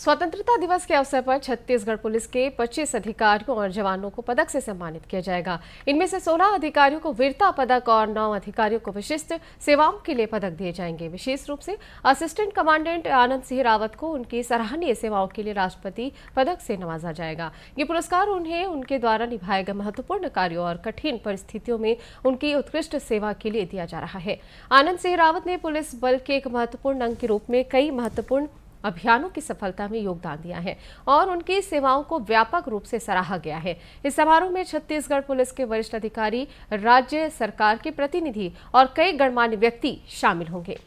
स्वतंत्रता दिवस के अवसर पर छत्तीसगढ़ पुलिस के 25 अधिकारियों और जवानों को पदक से सम्मानित किया जाएगा इनमें से 16 अधिकारियों को वीरता पदक और 9 अधिकारियों को विशिष्ट सेवाओं के लिए पदक दिए जाएंगे विशेष रूप से असिस्टेंट कमांडेंट आनंद सिंह रावत को उनकी सराहनीय सेवाओं के लिए राष्ट्रपति पदक से नवाजा जाएगा ये पुरस्कार उन्हें उनके द्वारा निभाए गए महत्वपूर्ण कार्यो और कठिन परिस्थितियों में उनकी उत्कृष्ट सेवा के लिए दिया जा रहा है आनंद सिंह रावत ने पुलिस बल के एक महत्वपूर्ण अंग के रूप में कई महत्वपूर्ण अभियानों की सफलता में योगदान दिया है और उनकी सेवाओं को व्यापक रूप से सराहा गया है इस समारोह में छत्तीसगढ़ पुलिस के वरिष्ठ अधिकारी राज्य सरकार के प्रतिनिधि और कई गणमान्य व्यक्ति शामिल होंगे